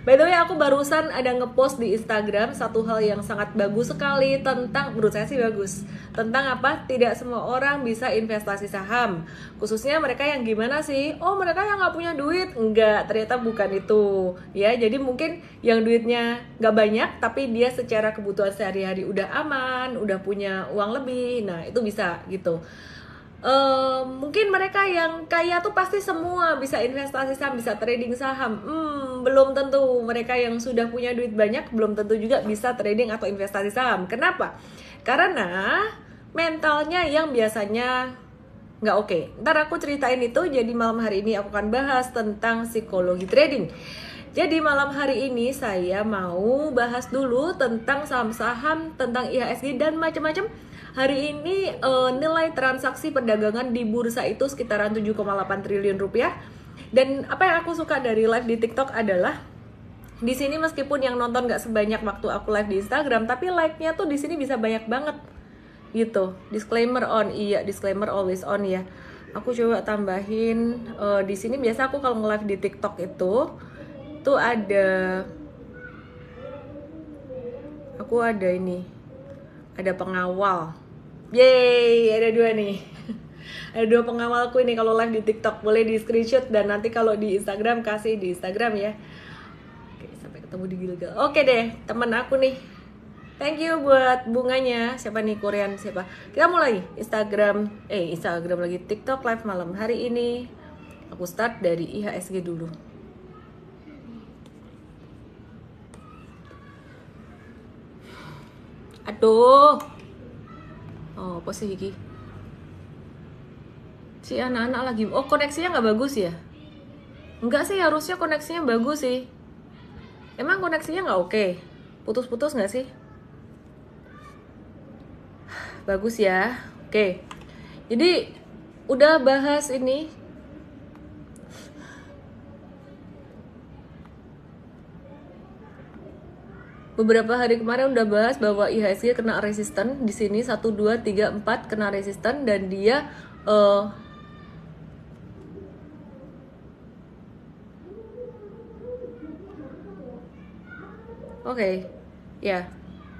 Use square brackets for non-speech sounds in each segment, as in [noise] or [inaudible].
By the way, aku barusan ada ngepost di Instagram satu hal yang sangat bagus sekali tentang menurut saya sih bagus. Tentang apa? Tidak semua orang bisa investasi saham. Khususnya mereka yang gimana sih? Oh, mereka yang nggak punya duit. Enggak, ternyata bukan itu. Ya, jadi mungkin yang duitnya nggak banyak tapi dia secara kebutuhan sehari-hari udah aman, udah punya uang lebih. Nah, itu bisa gitu. Uh, mungkin mereka yang kaya tuh pasti semua bisa investasi saham, bisa trading saham. Hmm, belum tentu mereka yang sudah punya duit banyak belum tentu juga bisa trading atau investasi saham. Kenapa? Karena mentalnya yang biasanya nggak oke. Okay. Ntar aku ceritain itu. Jadi malam hari ini aku akan bahas tentang psikologi trading. Jadi malam hari ini saya mau bahas dulu tentang saham-saham, tentang IHSG dan macam-macam. Hari ini e, nilai transaksi perdagangan di bursa itu sekitaran 7,8 triliun rupiah. Dan apa yang aku suka dari live di TikTok adalah di sini meskipun yang nonton gak sebanyak waktu aku live di Instagram, tapi like-nya tuh di sini bisa banyak banget gitu. Disclaimer on, iya disclaimer always on ya. Aku coba tambahin e, di sini biasa aku kalau nge-live di TikTok itu itu ada aku ada ini ada pengawal Yeay, ada dua nih [laughs] ada dua pengawalku ini kalau live di TikTok boleh di screenshot dan nanti kalau di Instagram kasih di Instagram ya. Oke, sampai ketemu di Gilgal. Oke deh, teman aku nih. Thank you buat bunganya. Siapa nih Korean siapa? Kita mulai Instagram eh Instagram lagi TikTok live malam hari ini. Aku start dari IHSG dulu. Aduh. Oh, apa sih ini? Si anak-anak lagi Oh, koneksinya nggak bagus ya? Enggak sih, harusnya koneksinya bagus sih. Emang koneksinya nggak oke? Putus-putus nggak sih? [sighs] Bagus ya. Oke. Jadi udah bahas ini beberapa hari kemarin udah bahas bahwa IHSG kena resisten di sini 1 2 3 4 kena resisten dan dia uh, Oke, okay. ya yeah.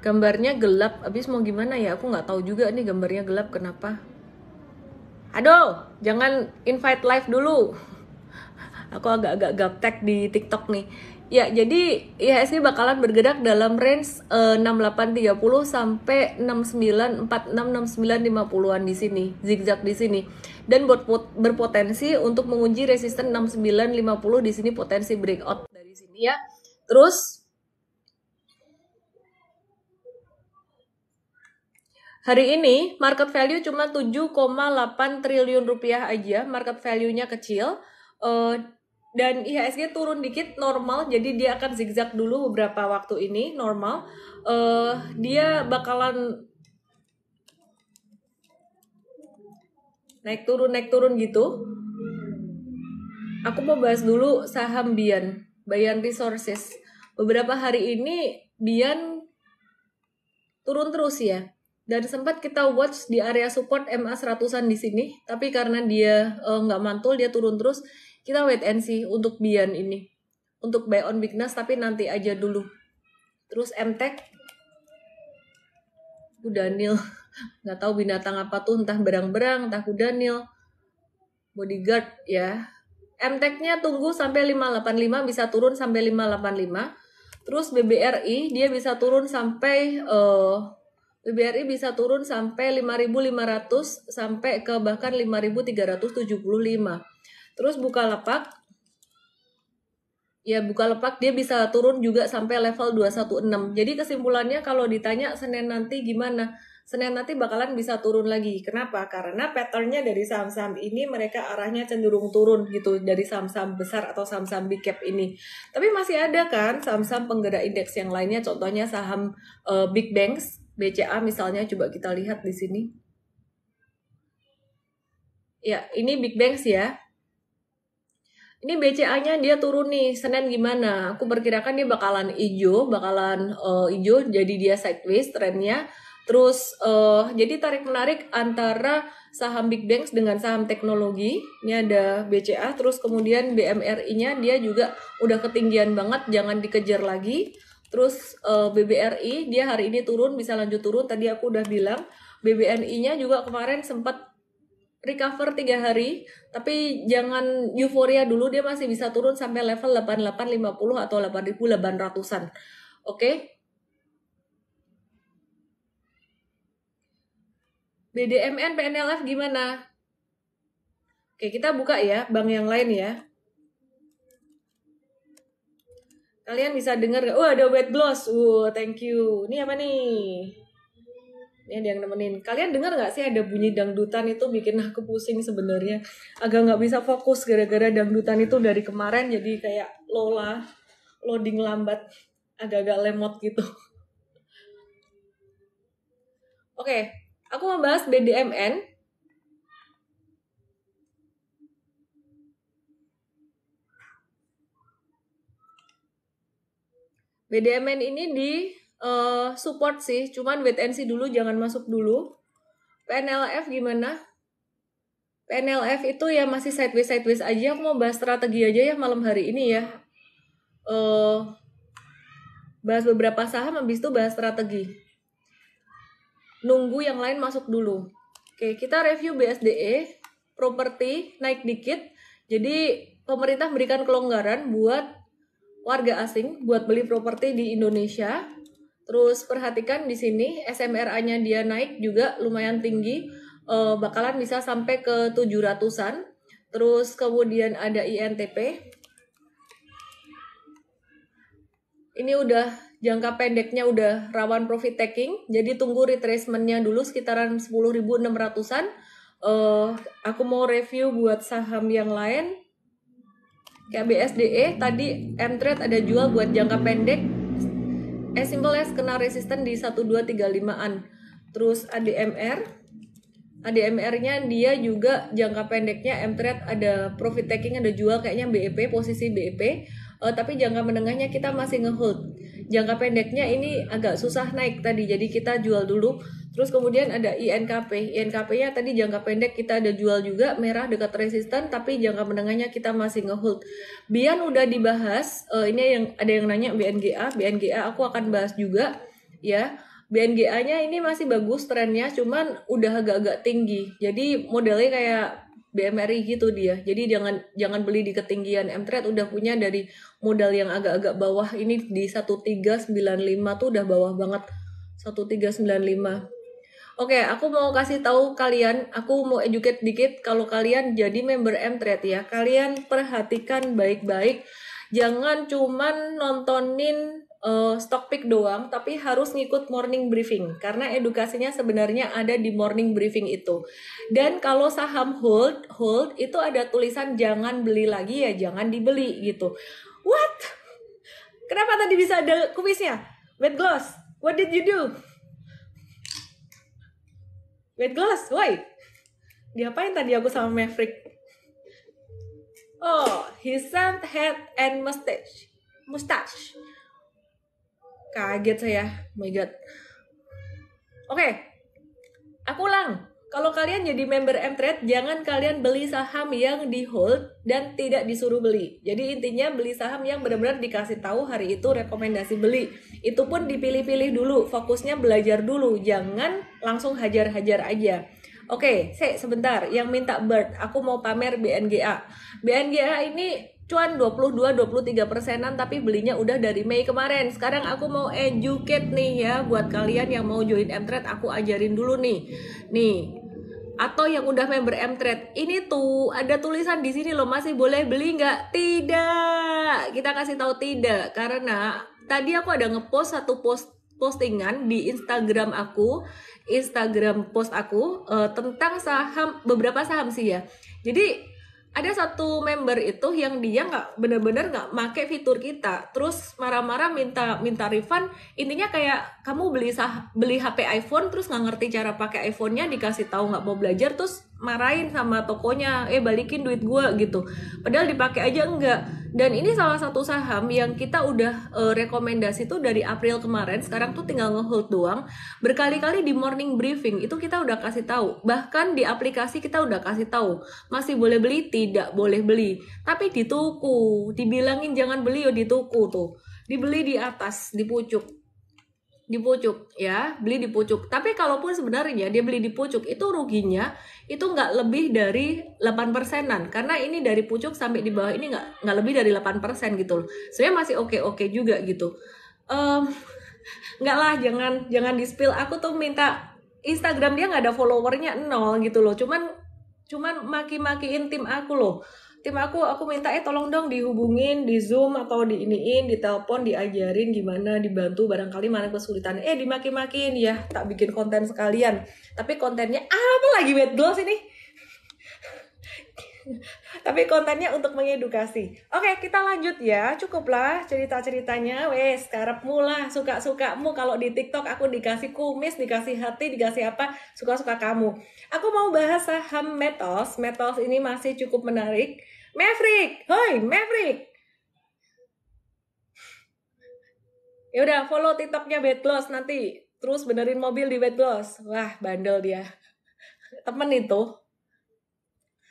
gambarnya gelap. Abis mau gimana ya? Aku nggak tahu juga nih gambarnya gelap kenapa. Aduh, jangan invite live dulu. [laughs] Aku agak-agak gaptek di TikTok nih. Ya, jadi IHSG bakalan bergerak dalam range eh, uh, 6830 sampai 6946 6950-an di sini, zigzag di sini. Dan berpotensi untuk mengunci resisten 6950 di sini potensi breakout dari sini ya. Terus Hari ini market value cuma 7,8 triliun rupiah aja, market value-nya kecil. Uh, dan IHSG turun dikit normal jadi dia akan zigzag dulu beberapa waktu ini normal uh, dia bakalan naik turun naik turun gitu aku mau bahas dulu saham Bian Bian Resources beberapa hari ini Bian turun terus ya dan sempat kita watch di area support MA 100-an di sini tapi karena dia eh, nggak uh, mantul dia turun terus kita wait and see untuk Bian ini untuk buy on Bignas tapi nanti aja dulu terus mtek kuda Nil [laughs] nggak tahu binatang apa tuh entah berang-berang entah kuda Nil bodyguard ya mteknya tunggu sampai 585 bisa turun sampai 585 terus BBRI dia bisa turun sampai uh, eh, BBRI bisa turun sampai 5.500 sampai ke bahkan 5.375 Terus buka lepak, ya buka lepak dia bisa turun juga sampai level 216. Jadi kesimpulannya kalau ditanya Senin nanti gimana? Senin nanti bakalan bisa turun lagi. Kenapa? Karena patternnya dari saham-saham ini mereka arahnya cenderung turun gitu dari saham-saham besar atau saham-saham big cap ini. Tapi masih ada kan saham-saham penggerak indeks yang lainnya, contohnya saham uh, big banks, BCA misalnya coba kita lihat di sini. Ya, ini big banks ya ini BCA-nya dia turun nih Senin gimana? Aku perkirakan dia bakalan ijo, bakalan uh, eh, ijo jadi dia sideways trennya. Terus uh, jadi tarik menarik antara saham big banks dengan saham teknologi. Ini ada BCA, terus kemudian BMRI-nya dia juga udah ketinggian banget, jangan dikejar lagi. Terus uh, eh, BBRI dia hari ini turun bisa lanjut turun. Tadi aku udah bilang BBNI-nya juga kemarin sempat recover tiga hari, tapi jangan euforia dulu dia masih bisa turun sampai level 8850 atau 8800 ratusan, Oke. Okay? BDMN PNLF gimana? Oke, kita buka ya bank yang lain ya. Kalian bisa dengar, oh ada wet gloss. Oh, thank you. Ini apa nih? ini ada yang nemenin kalian dengar nggak sih ada bunyi dangdutan itu bikin aku pusing sebenarnya agak nggak bisa fokus gara-gara dangdutan itu dari kemarin jadi kayak lola loading lambat agak-agak lemot gitu oke okay, aku mau bahas BDMN BDMN ini di uh, support sih, cuman wait and see dulu, jangan masuk dulu. PNLF gimana? PNLF itu ya masih sideways sideways aja. Aku mau bahas strategi aja ya malam hari ini ya. Uh, bahas beberapa saham, habis itu bahas strategi. Nunggu yang lain masuk dulu. Oke, kita review BSDE, properti naik dikit. Jadi pemerintah memberikan kelonggaran buat warga asing buat beli properti di Indonesia Terus perhatikan di sini SMRA-nya dia naik juga lumayan tinggi, uh, bakalan bisa sampai ke 700-an. Terus kemudian ada INTP. Ini udah jangka pendeknya udah rawan profit taking, jadi tunggu retracementnya dulu sekitaran 10.600-an. Uh, eh, aku mau review buat saham yang lain. Kayak BSDE tadi M-Trade ada jual buat jangka pendek eh simple as ya, kena resisten di 1235-an. Terus ADMR ADMR-nya dia juga jangka pendeknya M-Trade ada profit taking ada jual kayaknya BEP posisi BEP uh, eh, tapi jangka menengahnya kita masih ngehold. Jangka pendeknya ini agak susah naik tadi jadi kita jual dulu Terus kemudian ada INKP. INKP-nya tadi jangka pendek kita ada jual juga merah dekat resisten tapi jangka menengahnya kita masih ngehold. Bian udah dibahas. Uh, ini yang ada yang nanya BNGA, BNGA aku akan bahas juga ya. BNGA-nya ini masih bagus trennya cuman udah agak-agak tinggi. Jadi modelnya kayak BMRI gitu dia. Jadi jangan jangan beli di ketinggian. Mtrade udah punya dari modal yang agak-agak bawah ini di 1395 tuh udah bawah banget. 1395 Oke, okay, aku mau kasih tahu kalian, aku mau educate dikit kalau kalian jadi member m ya. Kalian perhatikan baik-baik, jangan cuman nontonin uh, stock pick doang, tapi harus ngikut morning briefing. Karena edukasinya sebenarnya ada di morning briefing itu. Dan kalau saham hold, hold itu ada tulisan jangan beli lagi ya, jangan dibeli gitu. What? Kenapa tadi bisa ada kuisnya? Wet gloss, what did you do? Wait glass, why? Diapain tadi aku sama Maverick? Oh, he sent head and mustache. Mustache. Kaget saya, oh my god. Oke, okay. aku ulang. Kalau kalian jadi member Mtrade, jangan kalian beli saham yang di hold dan tidak disuruh beli. Jadi intinya beli saham yang benar-benar dikasih tahu hari itu rekomendasi beli. Itu pun dipilih-pilih dulu, fokusnya belajar dulu, jangan langsung hajar-hajar aja. Oke, okay, sebentar, yang minta Bird, aku mau pamer BNGA. BNGA ini cuan 22-23 persenan tapi belinya udah dari Mei kemarin sekarang aku mau educate nih ya buat kalian yang mau join M-Trade aku ajarin dulu nih nih atau yang udah member M-Trade. Ini tuh ada tulisan di sini loh masih boleh beli nggak? Tidak. Kita kasih tahu tidak karena tadi aku ada ngepost satu post postingan di Instagram aku, Instagram post aku uh, tentang saham beberapa saham sih ya. Jadi ada satu member itu yang dia nggak bener-bener nggak make fitur kita terus marah-marah minta minta refund intinya kayak kamu beli sah beli HP iPhone terus nggak ngerti cara pakai iPhone-nya dikasih tahu nggak mau belajar terus marahin sama tokonya eh balikin duit gue gitu padahal dipakai aja enggak dan ini salah satu saham yang kita udah uh, rekomendasi tuh dari April kemarin sekarang tuh tinggal ngehold doang berkali-kali di morning briefing itu kita udah kasih tahu bahkan di aplikasi kita udah kasih tahu masih boleh beli tidak boleh beli tapi dituku dibilangin jangan beli yo oh, dituku tuh dibeli di atas di pucuk di pucuk ya beli di pucuk tapi kalaupun sebenarnya dia beli di pucuk itu ruginya itu nggak lebih dari 8 persenan karena ini dari pucuk sampai di bawah ini nggak nggak lebih dari 8 persen gitu loh sebenarnya masih oke okay oke -okay juga gitu um, [laughs] nggak lah jangan jangan di spill aku tuh minta Instagram dia nggak ada followernya nol gitu loh cuman cuman maki-makiin tim aku loh tim aku aku minta eh tolong dong dihubungin di zoom atau di iniin ditelepon diajarin gimana dibantu barangkali mana kesulitan eh dimaki-makin ya tak bikin konten sekalian tapi kontennya apa lagi wet gloss ini [laughs] tapi kontennya untuk mengedukasi. Oke, kita lanjut ya. Cukuplah cerita-ceritanya. Wes, sekarang mula suka-sukamu. Kalau di TikTok aku dikasih kumis, dikasih hati, dikasih apa, suka-suka kamu. Aku mau bahas saham Metos. Metos ini masih cukup menarik. Maverick, hoi Maverick. Ya udah, follow TikToknya Betlos nanti. Terus benerin mobil di Betlos. Wah, bandel dia. Temen itu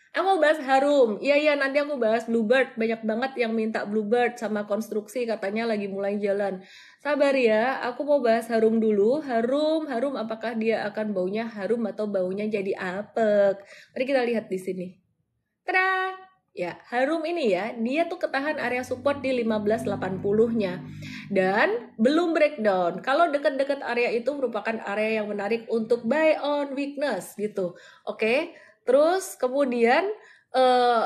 Aku mau bahas harum. Iya iya nanti aku bahas Bluebird. Banyak banget yang minta Bluebird sama konstruksi katanya lagi mulai jalan. Sabar ya, aku mau bahas harum dulu. Harum, harum apakah dia akan baunya harum atau baunya jadi apek? Mari kita lihat di sini. Tada! Ya, harum ini ya, dia tuh ketahan area support di 1580-nya. Dan belum breakdown. Kalau deket-deket area itu merupakan area yang menarik untuk buy on weakness gitu. Oke, okay? Terus kemudian uh,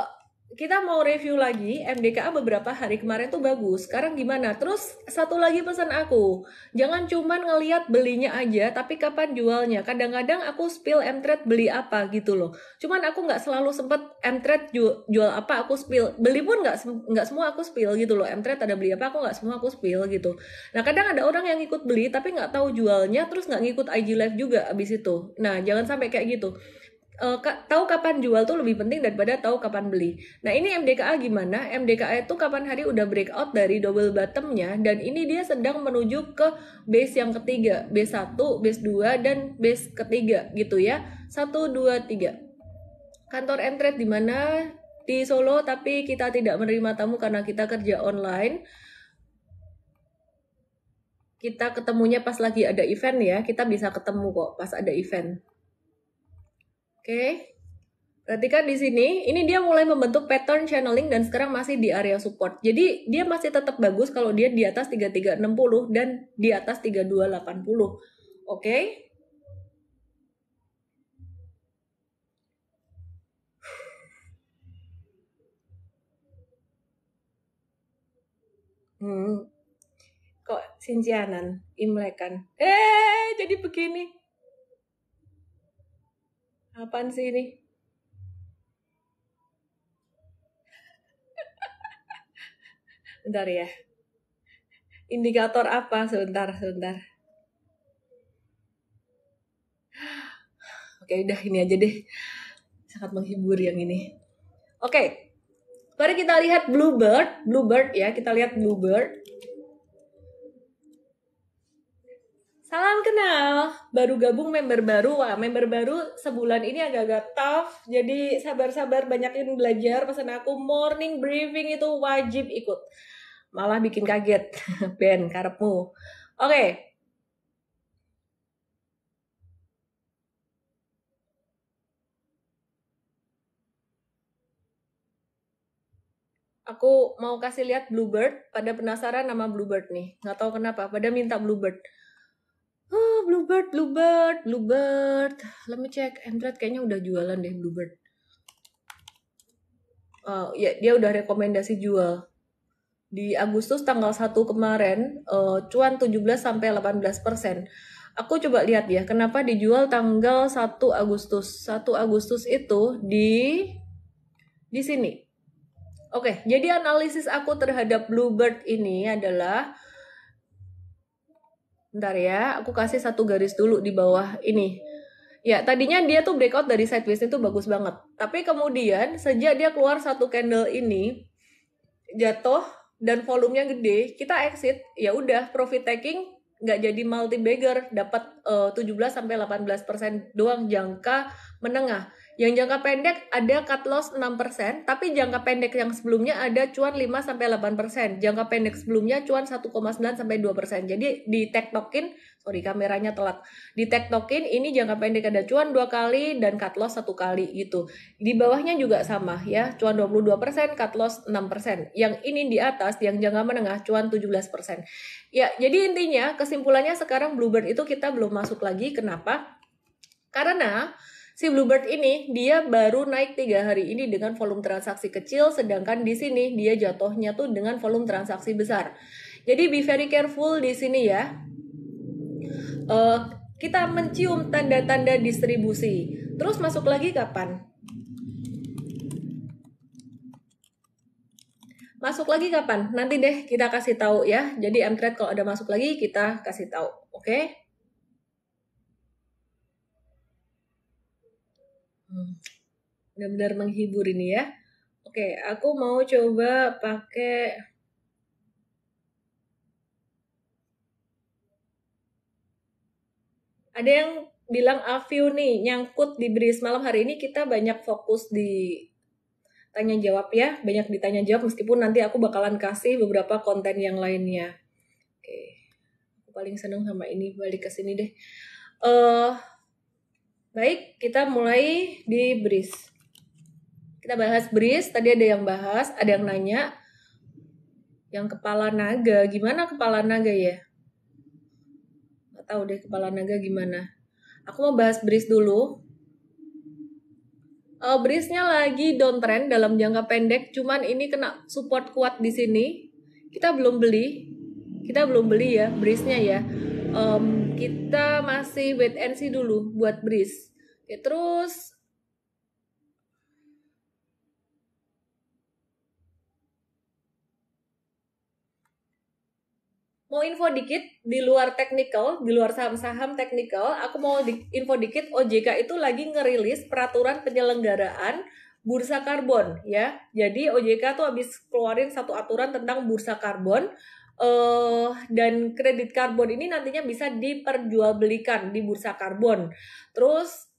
kita mau review lagi MDKA beberapa hari kemarin tuh bagus. Sekarang gimana? Terus satu lagi pesan aku, jangan cuman ngelihat belinya aja, tapi kapan jualnya. Kadang-kadang aku spill Mtrade beli apa gitu loh. Cuman aku nggak selalu sempet m jual, jual apa aku spill. Beli pun nggak nggak semua aku spill gitu loh. Mtrade ada beli apa aku nggak semua aku spill gitu. Nah kadang ada orang yang ikut beli tapi nggak tahu jualnya, terus nggak ngikut IG live juga abis itu. Nah jangan sampai kayak gitu Eh, tahu kapan jual tuh lebih penting daripada tahu kapan beli. Nah ini MDKA gimana? MDKA itu kapan hari udah breakout dari double bottomnya dan ini dia sedang menuju ke base yang ketiga, base 1, base 2, dan base ketiga gitu ya. satu dua tiga. Kantor entret di mana? Di Solo tapi kita tidak menerima tamu karena kita kerja online kita ketemunya pas lagi ada event ya, kita bisa ketemu kok pas ada event. Oke. Ketika di sini, ini dia mulai membentuk pattern channeling dan sekarang masih di area support. Jadi dia masih tetap bagus kalau dia di atas 3360 dan di atas 3280. Oke. Hmm. Kok sinjianan, imlekan. Eh, jadi begini. Apaan sih ini? Bentar ya. Indikator apa? Sebentar, sebentar. Oke, udah ini aja deh. Sangat menghibur yang ini. Oke. Mari kita lihat Bluebird, Bluebird ya, kita lihat Bluebird. Salam kenal, baru gabung member baru. Wah, member baru sebulan ini agak-agak tough. Jadi sabar-sabar banyakin belajar. Pesan aku morning briefing itu wajib ikut. Malah bikin kaget, [laughs] Ben, karepmu. Oke. Okay. Aku mau kasih lihat Bluebird. Pada penasaran nama Bluebird nih. Nggak tahu kenapa. Pada minta Bluebird. Bluebird, Bluebird, Bluebird. Let me check. Android kayaknya udah jualan deh Bluebird. Uh, ya dia udah rekomendasi jual. Di Agustus tanggal 1 kemarin, uh, cuan 17 sampai 18 persen. Aku coba lihat ya, kenapa dijual tanggal 1 Agustus. 1 Agustus itu di di sini. Oke, okay, jadi analisis aku terhadap Bluebird ini adalah Bentar ya, aku kasih satu garis dulu di bawah ini. Ya, tadinya dia tuh breakout dari sideways itu bagus banget. Tapi kemudian sejak dia keluar satu candle ini jatuh dan volumenya gede, kita exit, ya udah profit taking nggak jadi multi bagger dapat eh, uh, 17 sampai 18% doang jangka menengah. Yang jangka pendek ada cut loss 6%, tapi jangka pendek yang sebelumnya ada cuan 5 sampai 8%. Jangka pendek sebelumnya cuan 1,9 sampai 2%. Jadi di tektokin, sorry kameranya telat. Di tektokin ini jangka pendek ada cuan 2 kali dan cut loss 1 kali gitu. Di bawahnya juga sama ya, cuan 22%, cut loss 6%. Yang ini di atas, yang jangka menengah cuan 17%. Ya, jadi intinya kesimpulannya sekarang Bluebird itu kita belum masuk lagi. Kenapa? Karena Si Bluebird ini dia baru naik tiga hari ini dengan volume transaksi kecil, sedangkan di sini dia jatuhnya tuh dengan volume transaksi besar. Jadi be very careful di sini ya. Uh, kita mencium tanda-tanda distribusi. Terus masuk lagi kapan? Masuk lagi kapan? Nanti deh kita kasih tahu ya. Jadi Mtrade kalau ada masuk lagi kita kasih tahu. Oke? Okay? Hmm. Benar-benar menghibur ini ya. Oke, aku mau coba pakai Ada yang bilang Afiu nih nyangkut di Bris malam hari ini kita banyak fokus di tanya jawab ya, banyak ditanya jawab meskipun nanti aku bakalan kasih beberapa konten yang lainnya. Oke. Aku paling seneng sama ini balik ke sini deh. Eh uh, Baik, kita mulai di BRIS. Kita bahas BRIS, tadi ada yang bahas, ada yang nanya. Yang kepala naga, gimana kepala naga ya? Gak tahu deh kepala naga gimana. Aku mau bahas BRIS dulu. Uh, BRIS-nya lagi downtrend dalam jangka pendek, cuman ini kena support kuat di sini. Kita belum beli, kita belum beli ya BRIS-nya ya. Um, kita masih wait and see dulu buat Breeze. Oke, terus mau info dikit di luar technical, di luar saham-saham technical, aku mau di, info dikit OJK itu lagi ngerilis peraturan penyelenggaraan bursa karbon ya. Jadi OJK tuh habis keluarin satu aturan tentang bursa karbon Uh, dan kredit karbon ini nantinya bisa diperjualbelikan di bursa karbon. Terus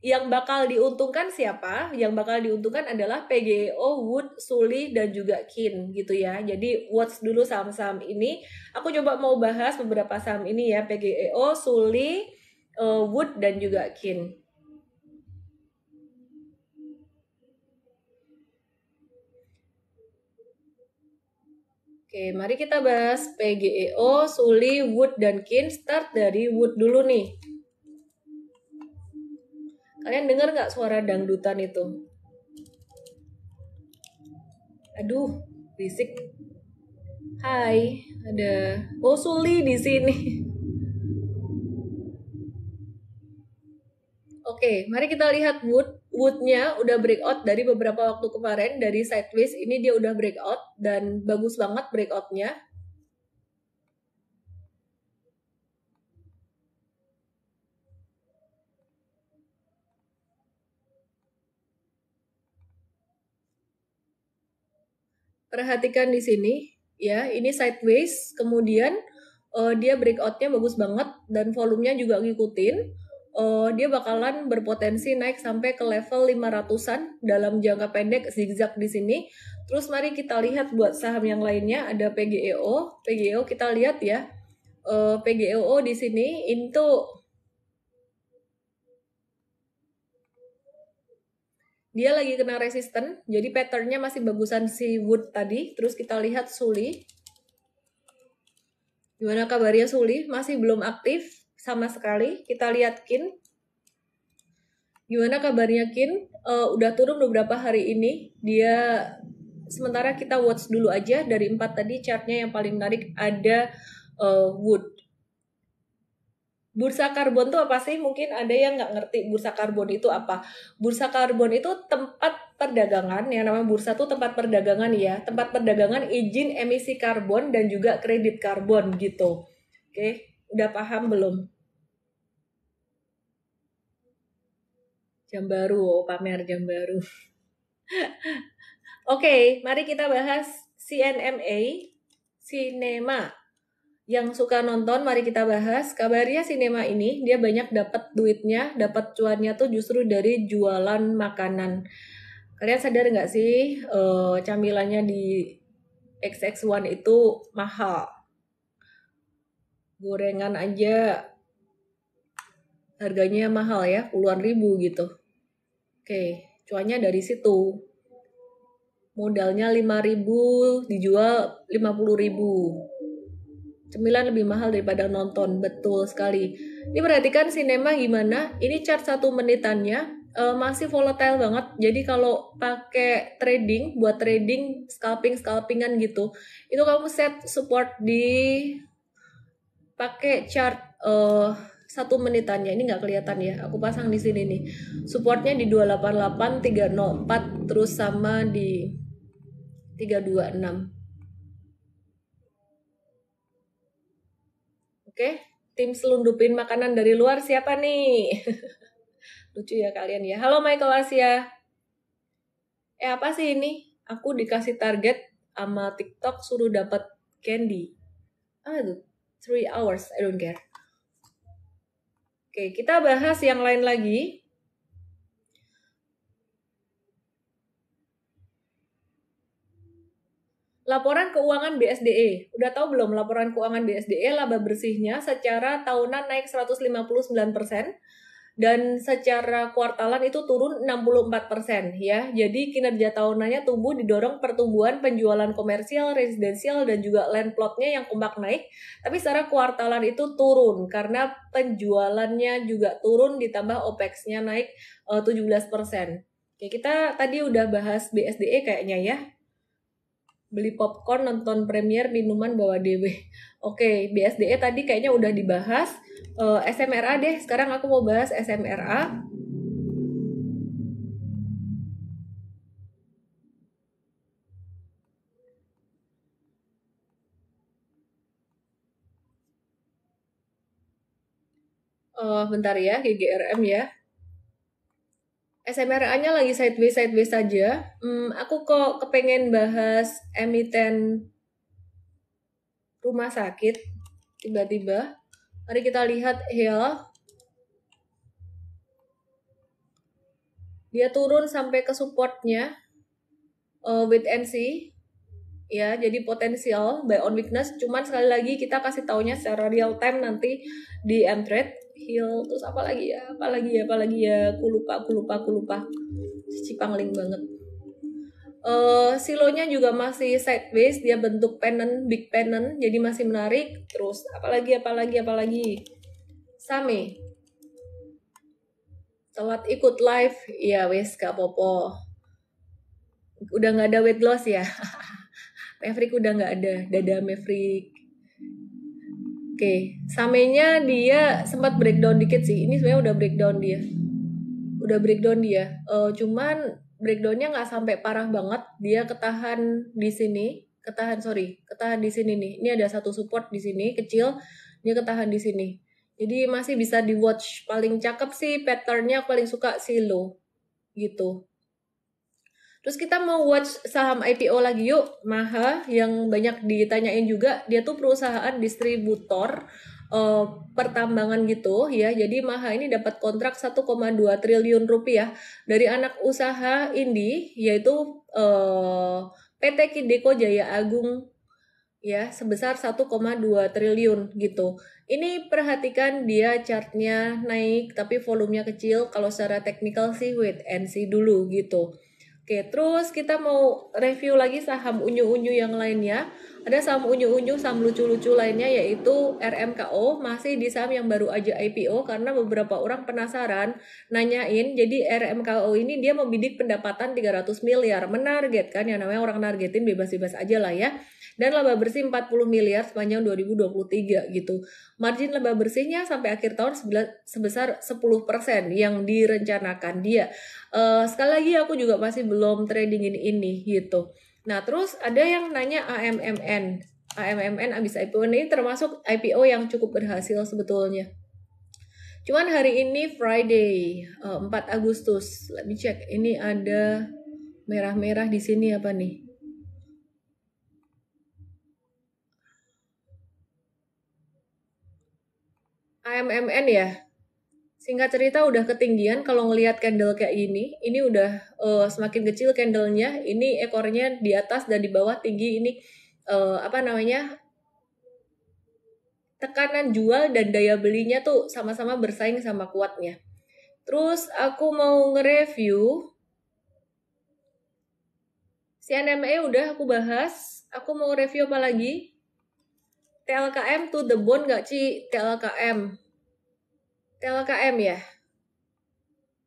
yang bakal diuntungkan siapa? Yang bakal diuntungkan adalah PGO, e Wood, Suli, dan juga Kin gitu ya. Jadi watch dulu saham-saham ini. Aku coba mau bahas beberapa saham ini ya. PGO, e Suli, uh, eh, Wood, dan juga Kin. Oke, mari kita bahas PGEO, Suli, Wood, dan Kin. Start dari Wood dulu nih. Kalian dengar nggak suara dangdutan itu? Aduh, berisik. Hai, ada Oh Suli di sini. Oke, mari kita lihat Wood Woodnya udah breakout dari beberapa waktu kemarin dari sideways ini dia udah breakout dan bagus banget breakoutnya. Perhatikan di sini ya, ini sideways kemudian uh, dia breakoutnya bagus banget dan volumenya juga ngikutin uh, dia bakalan berpotensi naik sampai ke level 500-an dalam jangka pendek zigzag di sini. Terus mari kita lihat buat saham yang lainnya ada PGEO. PGEO kita lihat ya. Uh, eh, PGEO di sini itu dia lagi kena resisten. Jadi patternnya masih bagusan si wood tadi. Terus kita lihat Suli. Gimana kabarnya Suli? Masih belum aktif sama sekali. Kita lihat Kin. Gimana kabarnya Kin? Uh, udah turun beberapa hari ini. Dia sementara kita watch dulu aja dari empat tadi chartnya yang paling menarik ada uh, wood. Bursa karbon itu apa sih? Mungkin ada yang nggak ngerti bursa karbon itu apa. Bursa karbon itu tempat perdagangan, yang namanya bursa itu tempat perdagangan ya. Tempat perdagangan izin emisi karbon dan juga kredit karbon gitu. Oke, udah paham belum? Jam baru, oh, pamer jam baru. [laughs] Oke, okay, mari kita bahas CNMA, Cinema. Yang suka nonton, mari kita bahas. Kabarnya Cinema ini, dia banyak dapat duitnya, dapat cuannya tuh justru dari jualan makanan. Kalian sadar nggak sih uh, camilannya di XX1 itu mahal? Gorengan aja harganya mahal ya, puluhan ribu gitu. Oke, cuannya dari situ. Modalnya 5000 dijual 50000 Cemilan lebih mahal daripada nonton, betul sekali. Ini perhatikan sinema gimana, ini chart satu menitannya uh, masih volatile banget. Jadi kalau pakai trading, buat trading, scalping-scalpingan gitu, itu kamu set support di pakai chart uh, satu menitannya ini nggak kelihatan ya aku pasang di sini nih supportnya di 288 304 terus sama di 326 oke tim selundupin makanan dari luar siapa nih [laughs] lucu ya kalian ya halo Michael Asia eh apa sih ini aku dikasih target sama TikTok suruh dapat candy Aduh, three hours I don't care Oke, kita bahas yang lain lagi. Laporan keuangan BSDE. Udah tahu belum laporan keuangan BSDE laba bersihnya secara tahunan naik 159 persen dan secara kuartalan itu turun 64% ya. Jadi kinerja tahunannya tumbuh didorong pertumbuhan penjualan komersial, residensial dan juga land plotnya yang kompak naik. Tapi secara kuartalan itu turun karena penjualannya juga turun ditambah opexnya naik 17 eh, 17%. Oke, kita tadi udah bahas BSDE kayaknya ya beli popcorn, nonton premier, minuman bawa dewe. Oke, okay, BSDE tadi kayaknya udah dibahas. Uh, eh, SMRA deh, sekarang aku mau bahas SMRA. Uh, eh, bentar ya, GGRM ya. SMRA-nya lagi side by side by saja. Hmm, aku kok kepengen bahas emiten rumah sakit tiba-tiba. Mari kita lihat HILL, ya. Dia turun sampai ke supportnya. Uh, with NC Ya, jadi potensial buy on weakness. Cuman sekali lagi kita kasih taunya secara real time nanti di M-Trade Hill terus apa lagi ya apa lagi ya apa lagi ya aku lupa aku lupa aku lupa Cipangling banget uh, silonya juga masih sideways dia bentuk pennant big pennant jadi masih menarik terus apa lagi, apalagi apalagi apalagi Same telat ikut live iya wes gak popo udah nggak ada weight loss ya [laughs] Maverick udah nggak ada dada Maverick Oke, okay. samenya dia sempat breakdown dikit sih. Ini sebenarnya udah breakdown dia. Udah breakdown dia. Uh, cuman breakdownnya nggak sampai parah banget. Dia ketahan di sini, ketahan sorry, ketahan di sini nih. Ini ada satu support di sini kecil, dia ketahan di sini. Jadi masih bisa di watch. Paling cakep sih patternnya paling suka silo gitu. Terus kita mau watch saham IPO lagi yuk, Maha yang banyak ditanyain juga, dia tuh perusahaan distributor uh, pertambangan gitu ya. Jadi Maha ini dapat kontrak 1,2 triliun rupiah dari anak usaha Indi yaitu uh, eh, PT Kideko Jaya Agung ya sebesar 1,2 triliun gitu. Ini perhatikan dia chartnya naik tapi volumenya kecil kalau secara teknikal sih wait and see dulu gitu. Oke, terus kita mau review lagi saham unyu-unyu yang lainnya. Ada saham unyu-unyu, saham lucu-lucu lainnya yaitu RMKO, masih di saham yang baru aja IPO karena beberapa orang penasaran nanyain. Jadi RMKO ini dia membidik pendapatan 300 miliar, menargetkan yang namanya orang nargetin bebas-bebas aja lah ya. Dan laba bersih 40 miliar sepanjang 2023 gitu. Margin laba bersihnya sampai akhir tahun sebesar 10% yang direncanakan dia. Uh, sekali lagi aku juga masih belum tradingin ini gitu. Nah, terus ada yang nanya AMMN. AMMN abis IPO nah, ini termasuk IPO yang cukup berhasil sebetulnya. Cuman hari ini Friday, 4 eh, Agustus. Let me check. Ini ada merah-merah di sini apa nih? AMMN ya singkat cerita udah ketinggian kalau ngelihat candle kayak ini, ini udah uh, semakin kecil candlenya ini ekornya di atas dan di bawah tinggi ini uh, apa namanya tekanan jual dan daya belinya tuh sama-sama bersaing sama kuatnya terus aku mau nge-review CNME udah aku bahas aku mau review apa lagi TLKM to the bone gak sih TLKM TLKM ya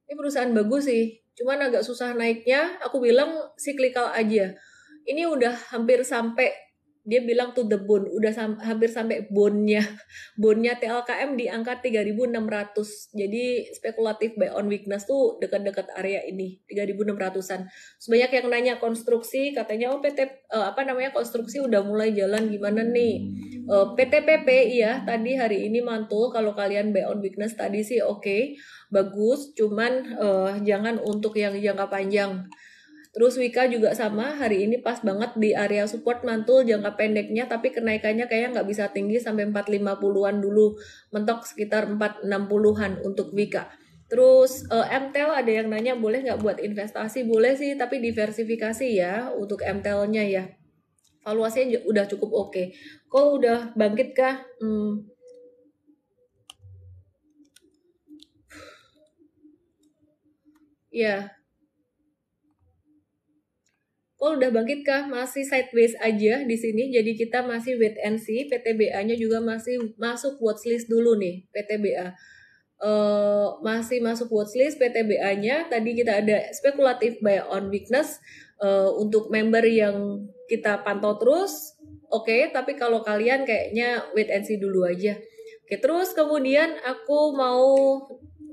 ini perusahaan bagus sih cuman agak susah naiknya aku bilang cyclical aja ini udah hampir sampai dia bilang to the bone udah sam hampir sampai bonnya [laughs] bonnya TLKM di angka 3600 jadi spekulatif buy on weakness tuh dekat-dekat area ini 3600an sebanyak yang nanya konstruksi katanya oh PT uh, eh, apa namanya konstruksi udah mulai jalan gimana nih Uh, eh, PTPP iya tadi hari ini mantul kalau kalian buy on weakness tadi sih oke okay, bagus cuman uh, jangan untuk yang jangka panjang. Terus Wika juga sama, hari ini pas banget di area support mantul jangka pendeknya, tapi kenaikannya kayaknya nggak bisa tinggi sampai 450-an dulu, mentok sekitar 460-an untuk Wika. Terus uh, eh, MTEL ada yang nanya boleh nggak buat investasi? Boleh sih, tapi diversifikasi ya untuk MTEL-nya ya valuasinya udah cukup oke. Okay. Kau udah bangkit kah? Hmm. Ya. Yeah. Kau udah bangkit kah? Masih sideways aja di sini. Jadi kita masih wait and see. PTBA-nya juga masih masuk watchlist dulu nih, PTBA. Uh, eh, masih masuk watchlist PTBA-nya. Tadi kita ada speculative buy on weakness uh, untuk member yang kita pantau terus, oke, okay, tapi kalau kalian kayaknya wait and see dulu aja. Oke, okay, terus kemudian aku mau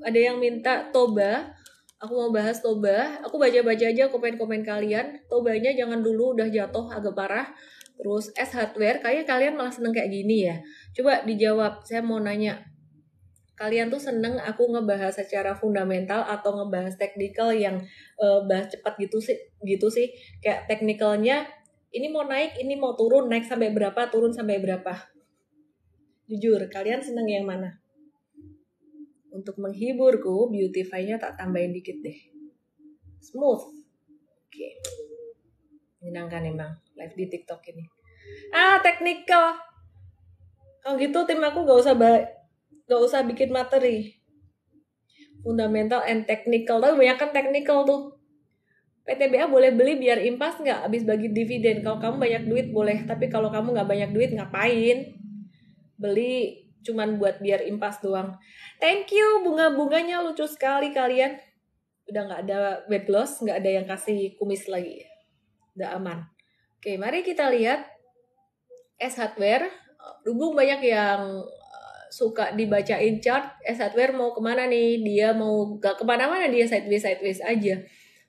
ada yang minta Toba. Aku mau bahas Toba. Aku baca-baca aja komen-komen kalian. Tobanya jangan dulu udah jatuh agak parah. Terus S hardware, kayaknya kalian malah seneng kayak gini ya. Coba dijawab, saya mau nanya kalian tuh seneng aku ngebahas secara fundamental atau ngebahas teknikal yang uh, bahas cepat gitu sih gitu sih kayak teknikalnya ini mau naik ini mau turun naik sampai berapa turun sampai berapa jujur kalian seneng yang mana untuk menghiburku beautify-nya tak tambahin dikit deh smooth oke okay. menyenangkan emang live di tiktok ini ah teknikal kalau gitu tim aku gak usah nggak usah bikin materi fundamental and technical tapi banyak kan technical tuh PTBA boleh beli biar impas nggak habis bagi dividen kalau kamu banyak duit boleh tapi kalau kamu nggak banyak duit ngapain beli cuman buat biar impas doang thank you bunga-bunganya lucu sekali kalian udah nggak ada bed loss, nggak ada yang kasih kumis lagi udah aman oke mari kita lihat S hardware Rubung banyak yang suka dibacain chart eh sideways mau kemana nih dia mau gak kemana-mana dia sideways sideways aja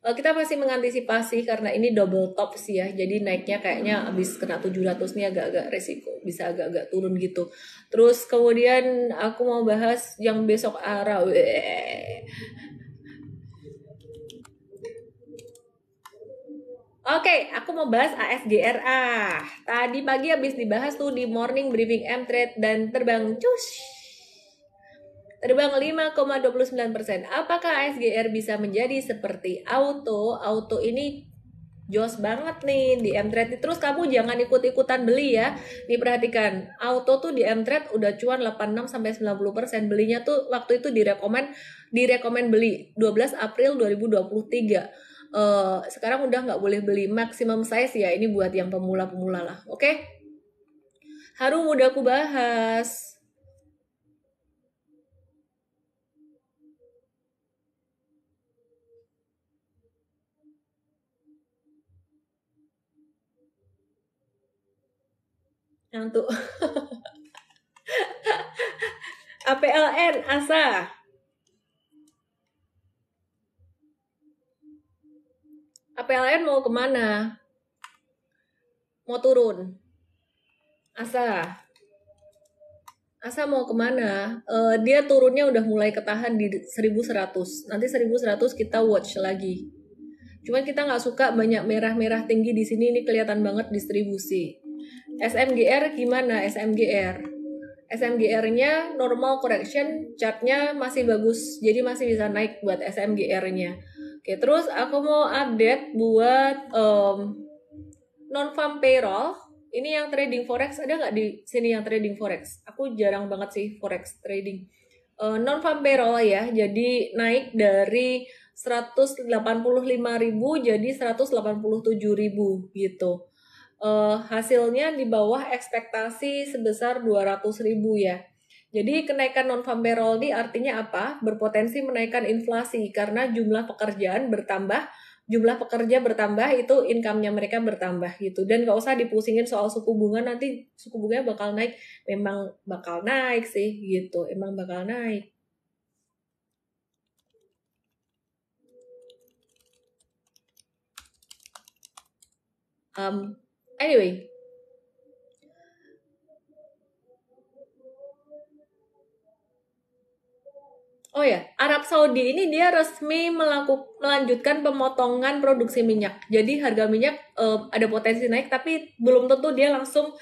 uh, kita masih mengantisipasi karena ini double top sih ya jadi naiknya kayaknya abis kena 700 nih agak-agak resiko bisa agak-agak turun gitu terus kemudian aku mau bahas yang besok arah Oke, okay, aku mau bahas ASGRA. Tadi pagi habis dibahas tuh di morning briefing M Trade dan terbang cus. Terbang 5,29%. Apakah ASGR bisa menjadi seperti auto? Auto ini jos banget nih di M Trade. Terus kamu jangan ikut-ikutan beli ya. Nih perhatikan, auto tuh di M Trade udah cuan 86 sampai 90%. Belinya tuh waktu itu direkomend direkomend beli 12 April 2023 uh, sekarang udah nggak boleh beli maksimum size ya ini buat yang pemula-pemula lah oke okay? harum udah aku bahas yang tuh [laughs] APLN asa APLN mau kemana? Mau turun? Asa? Asa mau kemana? Uh, dia turunnya udah mulai ketahan di 1100. Nanti 1100 kita watch lagi. Cuman kita nggak suka banyak merah-merah tinggi di sini. Ini kelihatan banget distribusi. SMGR gimana? SMGR. SMGR-nya normal correction, chart-nya masih bagus, jadi masih bisa naik buat SMGR-nya. Oke, ya, terus aku mau update buat um, non farm payroll. Ini yang trading forex ada nggak di sini yang trading forex? Aku jarang banget sih forex trading. Uh, eh, non farm payroll ya, jadi naik dari 185.000 jadi 187.000 gitu. Uh, hasilnya di bawah ekspektasi sebesar 200.000 ya. Jadi kenaikan non-farm ini artinya apa? Berpotensi menaikkan inflasi karena jumlah pekerjaan bertambah, jumlah pekerja bertambah itu income-nya mereka bertambah gitu. Dan nggak usah dipusingin soal suku bunga nanti suku bunganya bakal naik, memang bakal naik sih gitu, emang bakal naik. Um, anyway, Oh ya, Arab Saudi ini dia resmi melakukan melanjutkan pemotongan produksi minyak. Jadi harga minyak uh, ada potensi naik tapi belum tentu dia langsung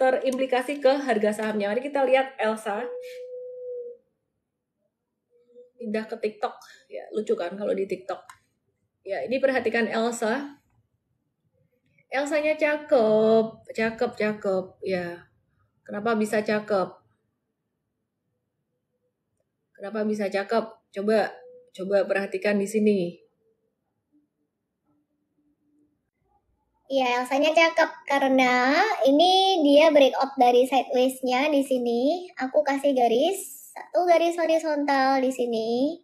terimplikasi ke harga sahamnya. Mari kita lihat Elsa. Pindah ke TikTok. Ya, lucu kan kalau di TikTok. Ya, ini perhatikan Elsa. Elsanya cakep, cakep, cakep. Ya. Kenapa bisa cakep? Kenapa bisa cakep? Coba coba perhatikan di sini. Iya, Elsanya cakep karena ini dia breakout dari sideways-nya di sini. Aku kasih garis, satu garis horizontal di sini.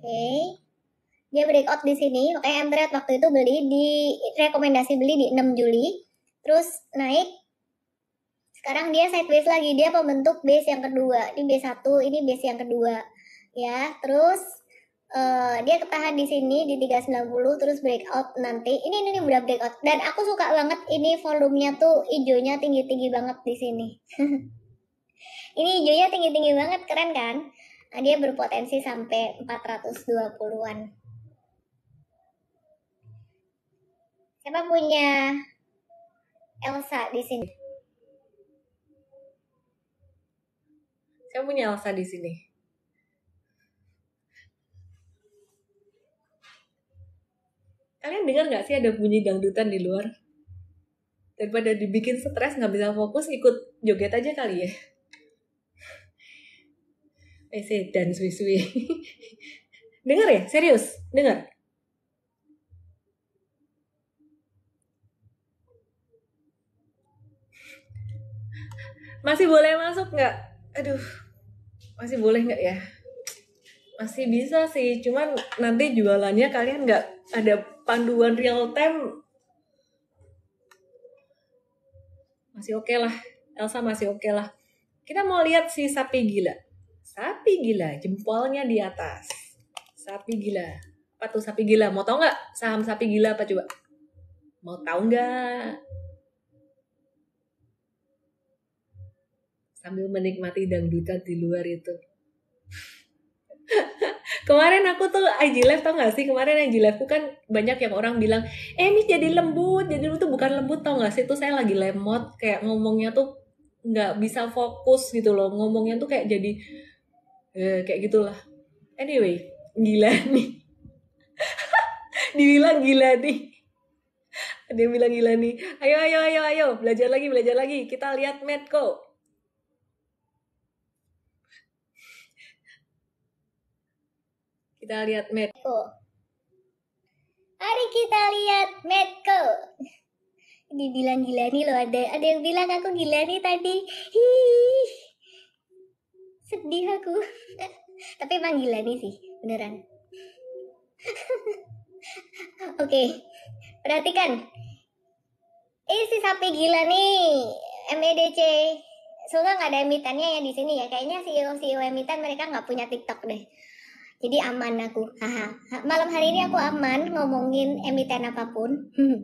Oke. Okay. Dia breakout di sini, oke Emtret waktu itu beli di rekomendasi beli di 6 Juli. Terus naik sekarang dia sideways lagi, dia pembentuk base yang kedua. Ini base satu ini base yang kedua. Ya, terus uh, dia ketahan di sini di 390 terus breakout nanti. Ini ini, ini udah breakout dan aku suka banget ini volumenya tuh hijaunya tinggi-tinggi banget di sini. [laughs] ini hijaunya tinggi-tinggi banget, keren kan? Nah, dia berpotensi sampai 420-an. Siapa punya Elsa di sini? Kamu punya Elsa di sini. Kalian dengar nggak sih ada bunyi dangdutan di luar? Daripada dibikin stres nggak bisa fokus, ikut joget aja kali ya. [laughs] Eh, dan suwi-suwi. [laughs] dengar ya, serius, dengar. Masih boleh masuk nggak? aduh masih boleh nggak ya masih bisa sih cuman nanti jualannya kalian nggak ada panduan real time masih oke okay lah Elsa masih oke okay lah kita mau lihat si sapi gila sapi gila jempolnya di atas sapi gila apa tuh sapi gila mau tau nggak saham sapi gila apa coba mau tau nggak sambil menikmati dangdutan di luar itu. [laughs] kemarin aku tuh IG Live tau gak sih kemarin IG Live kan banyak yang orang bilang eh Miss jadi lembut jadi lembut tuh bukan lembut tau gak sih Itu saya lagi lemot kayak ngomongnya tuh gak bisa fokus gitu loh ngomongnya tuh kayak jadi eh, kayak gitulah anyway gila [laughs] nih [laughs] dibilang gila nih dia bilang gila nih ayo ayo ayo ayo belajar lagi belajar lagi kita lihat Medco kita lihat Medco. Mari kita lihat Medco. bilang gila nih loh ada ada yang bilang aku gila nih tadi. Hi. Sedih aku. [laughs] Tapi emang gila nih sih, beneran. [laughs] Oke. Okay. Perhatikan. Isi sapi gila nih. MEDC Soalnya nggak ada emitannya ya di sini ya. Kayaknya CEO CEO emitan mereka nggak punya TikTok deh. Jadi aman aku. Haha. Malam hari ini aku aman ngomongin emiten apapun. Hmm.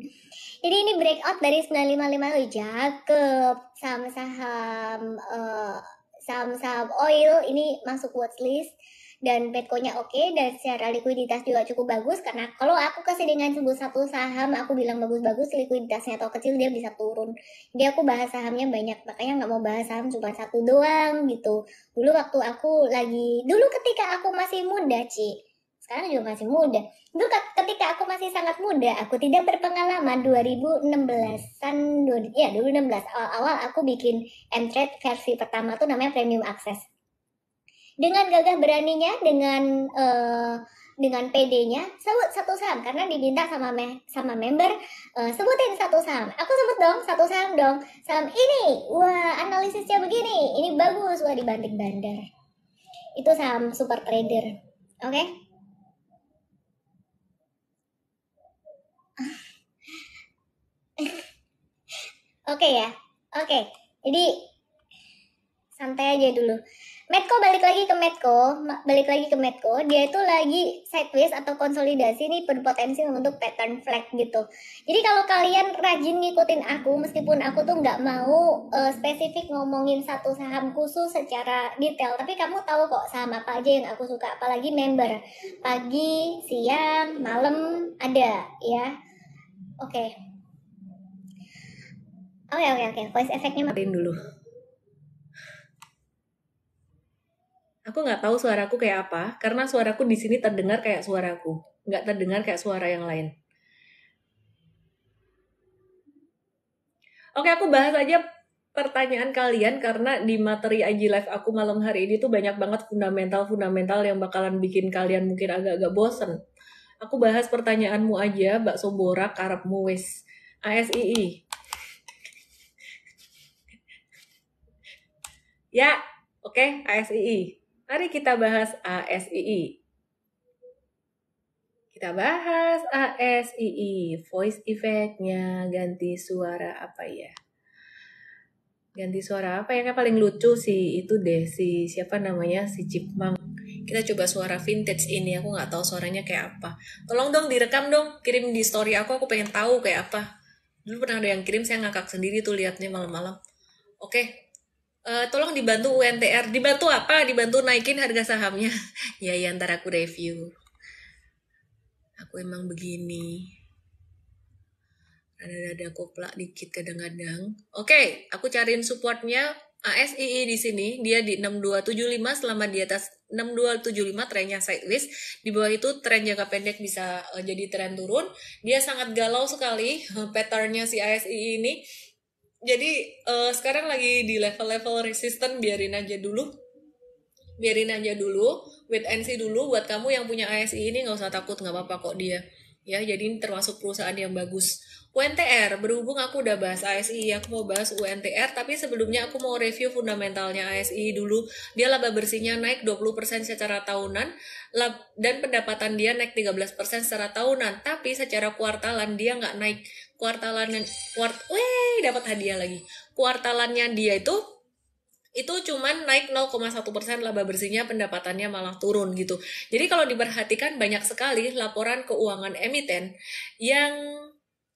Jadi ini breakout dari 955 loh, cakep. Saham-saham uh, saham-saham oil ini masuk watchlist dan petkonya oke okay, dan secara likuiditas juga cukup bagus karena kalau aku kasih dengan sebut satu saham aku bilang bagus-bagus likuiditasnya atau kecil dia bisa turun dia aku bahas sahamnya banyak makanya nggak mau bahas saham cuma satu doang gitu dulu waktu aku lagi dulu ketika aku masih muda Ci sekarang juga masih muda dulu ketika aku masih sangat muda aku tidak berpengalaman 2016an ya 2016 awal-awal aku bikin entret versi pertama tuh namanya Premium Access dengan gagah beraninya dengan uh, dengan PD-nya sebut satu saham karena diminta sama me sama member uh, sebutin satu saham. Aku sebut dong satu saham dong. Saham ini, wah analisisnya begini, ini bagus, wah dibanding bandar. Itu saham super trader. Oke. Okay? [laughs] Oke okay ya. Oke. Okay. Jadi santai aja dulu. Medco balik lagi ke Medco, balik lagi ke Medco, dia itu lagi sideways atau konsolidasi nih berpotensi untuk pattern flag gitu. Jadi kalau kalian rajin ngikutin aku, meskipun aku tuh nggak mau uh, spesifik ngomongin satu saham khusus secara detail, tapi kamu tahu kok saham apa aja yang aku suka, apalagi member. Pagi, siang, malam ada ya. Oke. Okay. Oke okay, oke okay, oke. Okay. Voice efeknya matiin dulu. Aku nggak tahu suaraku kayak apa, karena suaraku di sini terdengar kayak suaraku, nggak terdengar kayak suara yang lain. Oke, aku bahas aja pertanyaan kalian karena di materi IG Live aku malam hari ini tuh banyak banget fundamental-fundamental yang bakalan bikin kalian mungkin agak-agak bosen. Aku bahas pertanyaanmu aja, bakso borak, Karap wis. ASII. Ya, oke, okay, ASII. Mari kita bahas ASII. Kita bahas ASII, voice effect-nya, ganti suara apa ya? Ganti suara apa ya? yang paling lucu sih itu deh si siapa namanya si Cipmang. Kita coba suara vintage ini, aku nggak tahu suaranya kayak apa. Tolong dong direkam dong, kirim di story aku, aku pengen tahu kayak apa. Dulu pernah ada yang kirim, saya ngakak sendiri tuh liatnya malam-malam. Oke, uh, tolong dibantu UNTR dibantu apa dibantu naikin harga sahamnya [laughs] ya ya ntar aku review aku emang begini ada-ada koplak dikit kadang-kadang oke okay, aku cariin supportnya ASII di sini dia di 6275 selama di atas 6275 trennya sideways di bawah itu tren jangka pendek bisa eh, jadi tren turun dia sangat galau sekali [laughs] patternnya si ASII ini jadi uh, sekarang lagi di level-level resisten biarin aja dulu biarin aja dulu wait and see dulu buat kamu yang punya ASI ini nggak usah takut nggak apa-apa kok dia ya jadi ini termasuk perusahaan yang bagus UNTR berhubung aku udah bahas ASI aku mau bahas UNTR tapi sebelumnya aku mau review fundamentalnya ASI dulu dia laba bersihnya naik 20% secara tahunan lab, dan pendapatan dia naik 13% secara tahunan tapi secara kuartalan dia nggak naik kuartalan kuart weh dapat hadiah lagi kuartalannya dia itu itu cuman naik 0,1 persen laba bersihnya pendapatannya malah turun gitu. Jadi kalau diperhatikan banyak sekali laporan keuangan emiten yang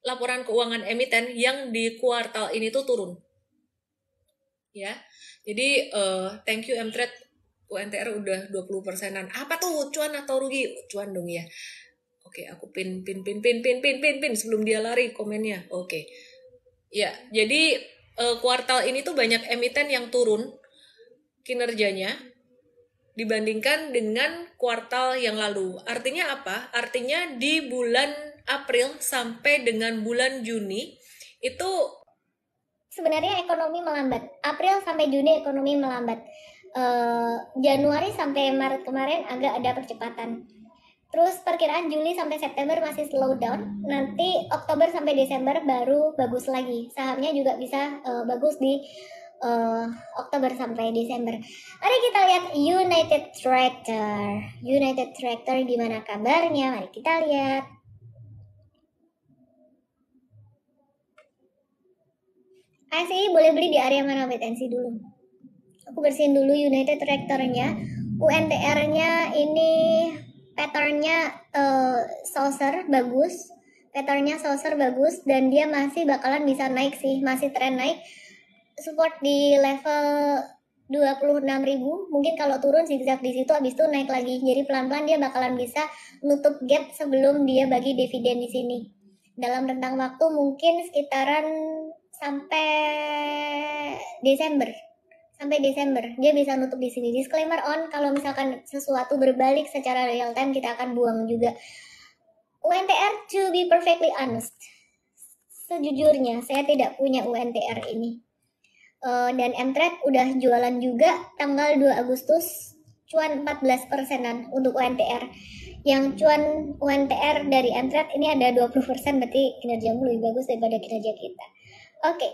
laporan keuangan emiten yang di kuartal ini tuh turun. Ya. Jadi uh, thank you Mtrade UNTR udah 20 persenan. Apa tuh cuan atau rugi? Cuan dong ya. Oke, aku pin pin pin pin pin pin pin pin sebelum dia lari komennya. Oke. Ya, jadi uh, kuartal ini tuh banyak emiten yang turun kinerjanya dibandingkan dengan kuartal yang lalu. Artinya apa? Artinya di bulan April sampai dengan bulan Juni itu sebenarnya ekonomi melambat. April sampai Juni ekonomi melambat. Uh, Januari sampai Maret kemarin agak ada percepatan Terus perkiraan Juli sampai September masih slow down. Nanti Oktober sampai Desember baru bagus lagi. Sahamnya juga bisa uh, bagus di uh, Oktober sampai Desember. Mari kita lihat United Tractor. United Tractor gimana kabarnya? Mari kita lihat. ICI boleh beli di area mana BTNC dulu. Aku bersihin dulu United Tractor-nya. UNTR-nya ini patternnya uh, saucer bagus patternnya saucer bagus dan dia masih bakalan bisa naik sih masih tren naik support di level 26.000 mungkin kalau turun zigzag di situ habis itu naik lagi jadi pelan-pelan dia bakalan bisa nutup gap sebelum dia bagi dividen di sini dalam rentang waktu mungkin sekitaran sampai Desember sampai Desember. Dia bisa nutup di sini. Disclaimer on kalau misalkan sesuatu berbalik secara real time kita akan buang juga. UNTR to be perfectly honest. Sejujurnya saya tidak punya UNTR ini. Uh, dan MTrade udah jualan juga tanggal 2 Agustus cuan 14 persenan untuk UNTR. Yang cuan UNTR dari MTrade ini ada 20 persen berarti kinerja lebih bagus daripada kinerja kita. Oke, okay.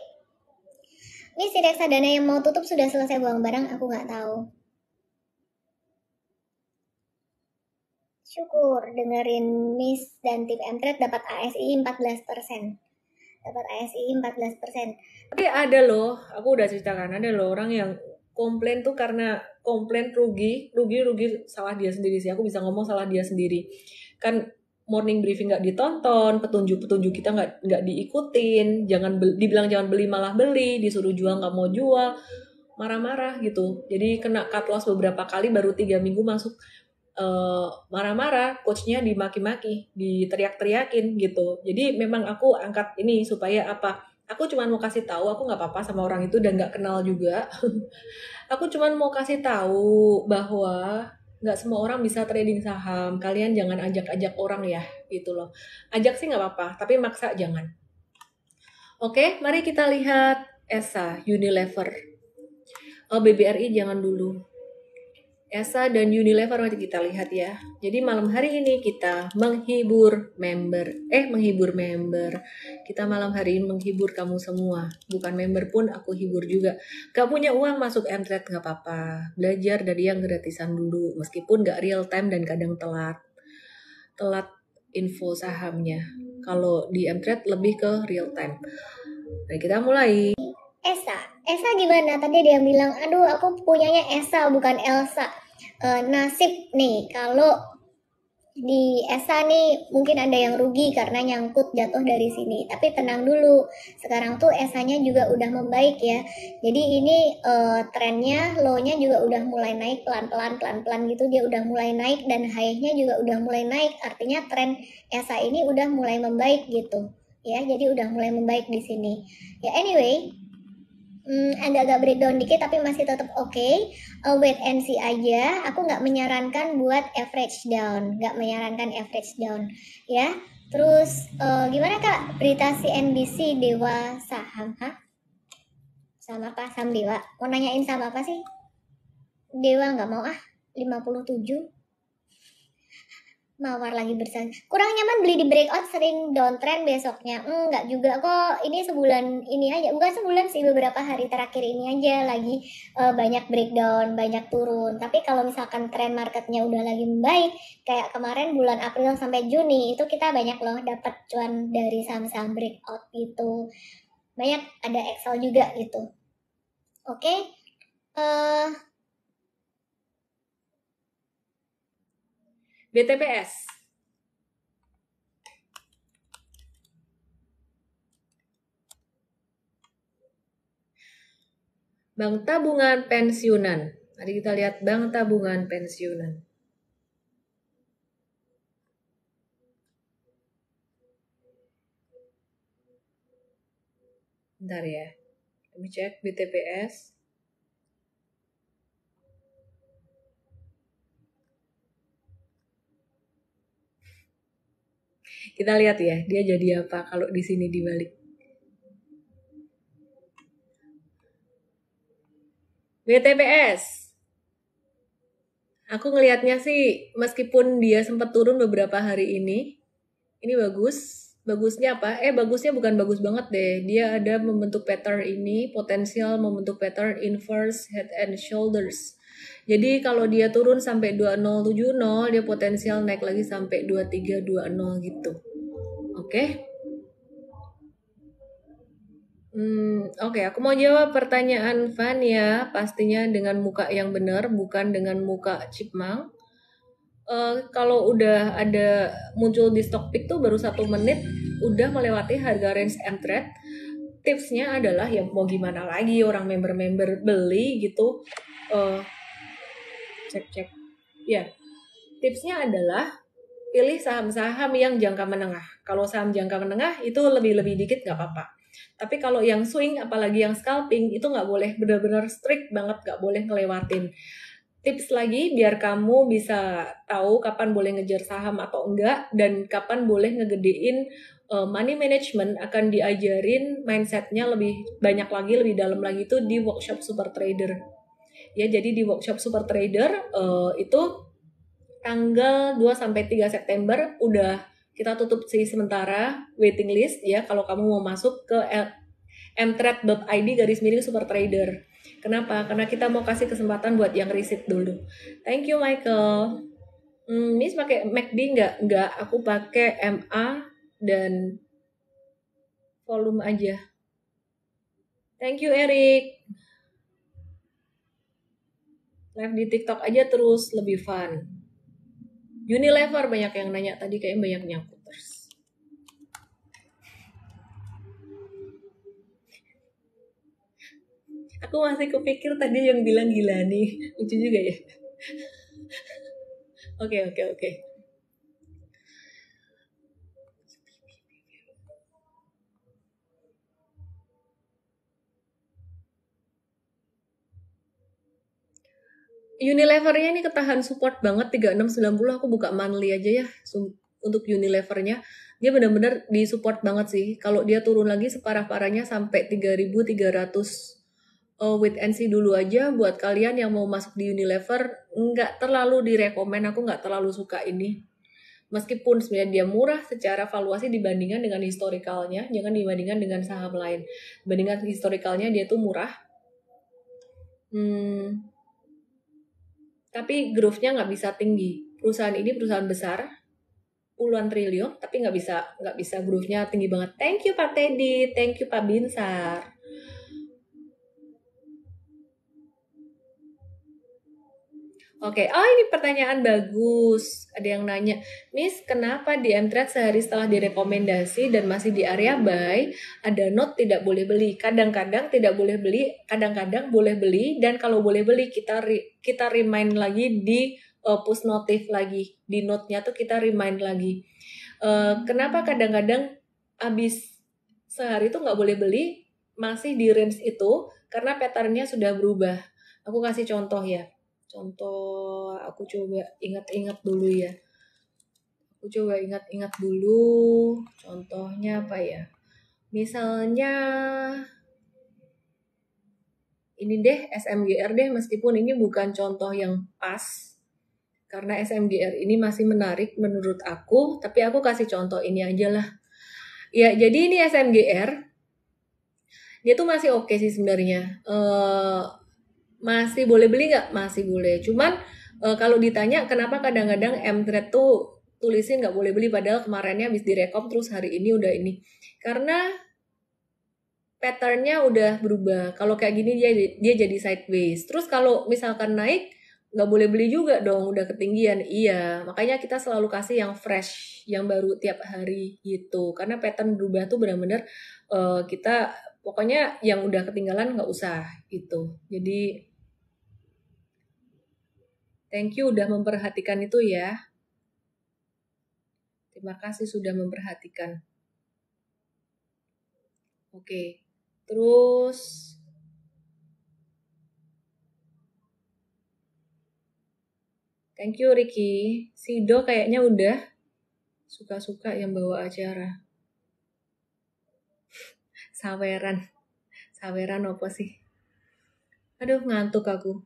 Ini si reksadana yang mau tutup sudah selesai buang barang, aku nggak tahu. Syukur dengerin Miss dan tim Mtrade dapat ASI 14%. Dapat ASI 14%. Tapi ada loh, aku udah ceritakan ada loh orang yang komplain tuh karena komplain rugi, rugi rugi salah dia sendiri sih. Aku bisa ngomong salah dia sendiri. Kan morning briefing nggak ditonton, petunjuk-petunjuk kita nggak nggak diikutin, jangan beli, dibilang jangan beli malah beli, disuruh jual nggak mau jual, marah-marah gitu. Jadi kena cut loss beberapa kali baru tiga minggu masuk marah eh, marah-marah, coachnya dimaki-maki, diteriak-teriakin gitu. Jadi memang aku angkat ini supaya apa? Aku cuma mau kasih tahu, aku nggak apa-apa sama orang itu dan nggak kenal juga. [laughs] aku cuma mau kasih tahu bahwa nggak semua orang bisa trading saham kalian jangan ajak-ajak orang ya gitu loh ajak sih nggak apa-apa tapi maksa jangan oke mari kita lihat ESA Unilever oh, BBRI jangan dulu ESA dan Unilever nanti kita lihat ya. Jadi malam hari ini kita menghibur member, eh menghibur member. Kita malam hari ini menghibur kamu semua. Bukan member pun aku hibur juga. Gak punya uang masuk entret gak apa-apa. Belajar dari yang gratisan dulu, meskipun gak real time dan kadang telat. Telat info sahamnya. Kalau di entret lebih ke real time. Nah kita mulai. ESA Esa gimana? Tadi dia bilang, aduh aku punyanya Esa bukan Elsa. E, nasib nih kalau di Esa nih mungkin ada yang rugi karena nyangkut jatuh dari sini. Tapi tenang dulu, sekarang tuh Esanya juga udah membaik ya. Jadi ini e, trennya, low-nya juga udah mulai naik pelan-pelan, pelan-pelan gitu dia udah mulai naik dan high-nya juga udah mulai naik. Artinya tren Esa ini udah mulai membaik gitu. Ya, jadi udah mulai membaik di sini. Ya anyway, hmm, anda agak breakdown dikit tapi masih tetap oke okay. uh, wait and see aja aku nggak menyarankan buat average down nggak menyarankan average down ya terus uh, gimana kak berita CNBC Dewa saham ha sama apa saham Dewa mau nanyain sama apa sih Dewa nggak mau ah 57 mawar lagi bersaing. Kurang nyaman beli di breakout sering downtrend besoknya. Enggak hmm, juga kok. Ini sebulan ini aja. Bukan sebulan sih beberapa hari terakhir ini aja lagi uh, banyak breakdown, banyak turun. Tapi kalau misalkan trend marketnya udah lagi membaik, kayak kemarin bulan April sampai Juni itu kita banyak loh dapat cuan dari saham-saham breakout gitu. Banyak ada Excel juga gitu. Oke. Okay? Uh, eh, BTPS. Bank Tabungan Pensiunan. Mari kita lihat Bank Tabungan Pensiunan. Bentar ya. Kami cek BTPS. Kita lihat ya, dia jadi apa kalau di sini dibalik. BTPS. Aku ngelihatnya sih meskipun dia sempat turun beberapa hari ini, ini bagus. Bagusnya apa? Eh bagusnya bukan bagus banget deh. Dia ada membentuk pattern ini, potensial membentuk pattern inverse head and shoulders jadi kalau dia turun sampai 2070 dia potensial naik lagi sampai 2320 gitu. Oke. Okay? Hmm, oke, okay. aku mau jawab pertanyaan Van ya, pastinya dengan muka yang benar, bukan dengan muka cipmang. Uh, kalau udah ada muncul di stock pick tuh baru satu menit, udah melewati harga range and -thread. Tipsnya adalah ya mau gimana lagi orang member-member beli gitu. Uh, cek cek ya tipsnya adalah pilih saham-saham yang jangka menengah kalau saham jangka menengah itu lebih lebih dikit nggak apa-apa tapi kalau yang swing apalagi yang scalping itu nggak boleh benar-benar strict banget nggak boleh ngelewatin tips lagi biar kamu bisa tahu kapan boleh ngejar saham atau enggak dan kapan boleh ngegedein eh, money management akan diajarin mindsetnya lebih banyak lagi lebih dalam lagi itu di workshop super trader ya jadi di workshop super trader uh, itu tanggal 2 sampai 3 September udah kita tutup sih sementara waiting list ya kalau kamu mau masuk ke mtrade.id garis miring super trader. Kenapa? Karena kita mau kasih kesempatan buat yang riset dulu. Thank you Michael. Hmm, Miss pakai MACD nggak? Nggak, aku pakai MA dan volume aja. Thank you Eric live di TikTok aja terus lebih fun. Unilever banyak yang nanya tadi kayak banyak terus. Aku masih kepikir tadi yang bilang gila nih, lucu juga ya. Oke oke oke. Unilevernya ini ketahan support banget 3690 aku buka monthly aja ya untuk Unilevernya dia benar-benar di support banget sih kalau dia turun lagi separah-parahnya sampai 3300 uh, eh, with NC dulu aja buat kalian yang mau masuk di Unilever nggak terlalu direkomen aku nggak terlalu suka ini meskipun sebenarnya dia murah secara valuasi dibandingkan dengan historikalnya jangan dibandingkan dengan saham lain bandingkan historikalnya dia tuh murah hmm, tapi growth-nya nggak bisa tinggi. Perusahaan ini perusahaan besar, puluhan triliun, tapi nggak bisa nggak bisa growth-nya tinggi banget. Thank you Pak Teddy, thank you Pak Binsar. Oke, okay. oh ini pertanyaan bagus. Ada yang nanya, Miss, kenapa di Mtrade sehari setelah direkomendasi dan masih di area buy, ada note tidak boleh beli. Kadang-kadang tidak boleh beli, kadang-kadang boleh beli, dan kalau boleh beli kita re, kita remind lagi di uh, push notif lagi. Di note-nya tuh kita remind lagi. Uh, kenapa kadang-kadang abis sehari itu nggak boleh beli, masih di range itu, karena patternnya sudah berubah. Aku kasih contoh ya Contoh aku coba ingat-ingat dulu ya. Aku coba ingat-ingat dulu. Contohnya apa ya? Misalnya ini deh SMGR deh meskipun ini bukan contoh yang pas karena SMGR ini masih menarik menurut aku, tapi aku kasih contoh ini aja lah. Ya, jadi ini SMGR, dia tuh masih oke okay sih sebenarnya. Uh, masih boleh beli nggak masih boleh cuman uh, kalau ditanya kenapa kadang-kadang mtrade tuh tulisin nggak boleh beli padahal kemarinnya habis direkom terus hari ini udah ini karena patternnya udah berubah kalau kayak gini dia dia jadi sideways terus kalau misalkan naik nggak boleh beli juga dong udah ketinggian iya makanya kita selalu kasih yang fresh yang baru tiap hari gitu karena pattern berubah tuh benar-benar uh, kita pokoknya yang udah ketinggalan nggak usah gitu jadi Thank you udah memperhatikan itu ya. Terima kasih sudah memperhatikan. Oke, terus Thank you Ricky. Sido kayaknya udah suka-suka yang bawa acara. [laughs] Saweran. Saweran apa sih? Aduh ngantuk aku.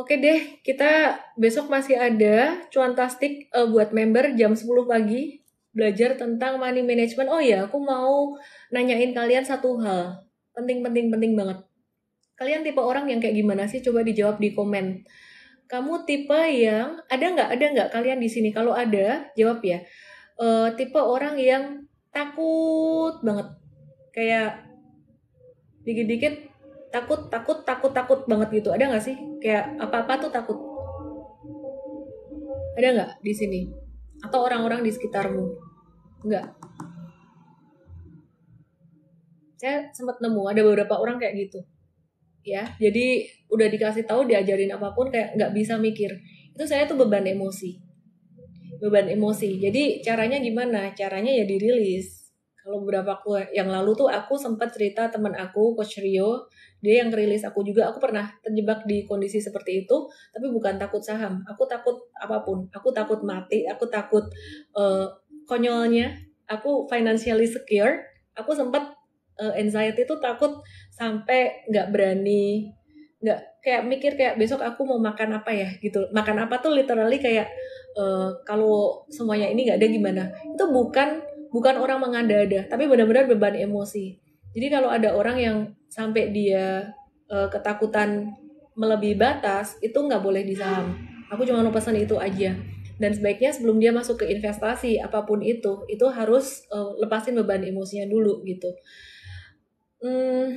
Oke deh, kita besok masih ada cuantastik uh, eh, buat member jam 10 pagi belajar tentang money management. Oh ya, aku mau nanyain kalian satu hal. Penting-penting penting banget. Kalian tipe orang yang kayak gimana sih? Coba dijawab di komen. Kamu tipe yang ada nggak ada nggak kalian di sini? Kalau ada, jawab ya. Uh, tipe orang yang takut banget. Kayak dikit-dikit takut takut takut takut banget gitu ada nggak sih kayak apa apa tuh takut ada nggak di sini atau orang-orang di sekitarmu nggak saya sempat nemu ada beberapa orang kayak gitu ya jadi udah dikasih tahu diajarin apapun kayak nggak bisa mikir itu saya tuh beban emosi beban emosi jadi caranya gimana caranya ya dirilis kalau beberapa aku yang lalu tuh aku sempat cerita teman aku coach Rio dia yang rilis aku juga aku pernah terjebak di kondisi seperti itu tapi bukan takut saham aku takut apapun aku takut mati aku takut uh, konyolnya aku financially secure aku sempat uh, eh, anxiety itu takut sampai nggak berani nggak kayak mikir kayak besok aku mau makan apa ya gitu makan apa tuh literally kayak uh, kalau semuanya ini nggak ada gimana itu bukan bukan orang mengada-ada tapi benar-benar beban emosi jadi kalau ada orang yang sampai dia uh, ketakutan melebihi batas itu nggak boleh di saham. Aku cuma mau pesan itu aja. Dan sebaiknya sebelum dia masuk ke investasi apapun itu, itu harus uh, lepasin beban emosinya dulu gitu. Hmm,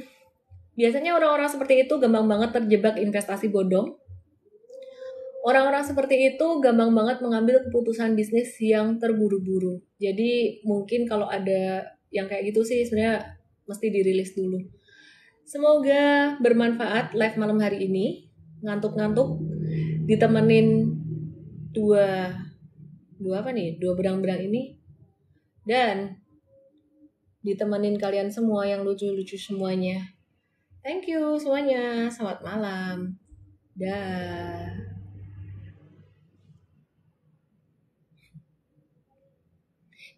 biasanya orang-orang seperti itu gampang banget terjebak investasi bodong. Orang-orang seperti itu gampang banget mengambil keputusan bisnis yang terburu-buru. Jadi mungkin kalau ada yang kayak gitu sih sebenarnya mesti dirilis dulu Semoga bermanfaat live malam hari ini. Ngantuk-ngantuk ditemenin dua dua apa nih? Dua berang-berang ini. Dan ditemenin kalian semua yang lucu-lucu semuanya. Thank you semuanya. Selamat malam. Dah.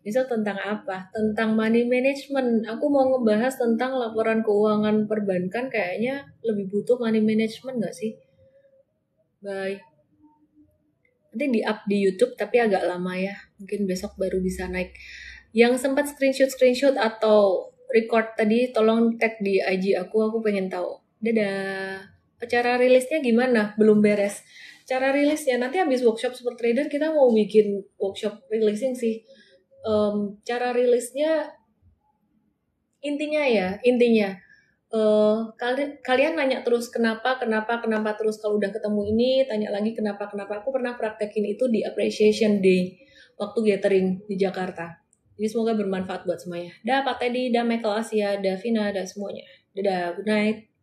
Misal tentang apa? Tentang money management. Aku mau ngebahas tentang laporan keuangan perbankan kayaknya lebih butuh money management gak sih? Bye. Nanti di up di YouTube tapi agak lama ya. Mungkin besok baru bisa naik. Yang sempat screenshot-screenshot atau record tadi tolong tag di IG aku, aku pengen tahu. Dadah. Cara rilisnya gimana? Belum beres. Cara rilisnya nanti habis workshop super trader kita mau bikin workshop releasing sih um, cara rilisnya intinya ya intinya uh, eh, kalian kalian nanya terus kenapa kenapa kenapa terus kalau udah ketemu ini tanya lagi kenapa kenapa aku pernah praktekin itu di appreciation day waktu gathering di Jakarta jadi semoga bermanfaat buat semuanya dah Pak Teddy dah Michael Asia dah Vina dah semuanya dadah good night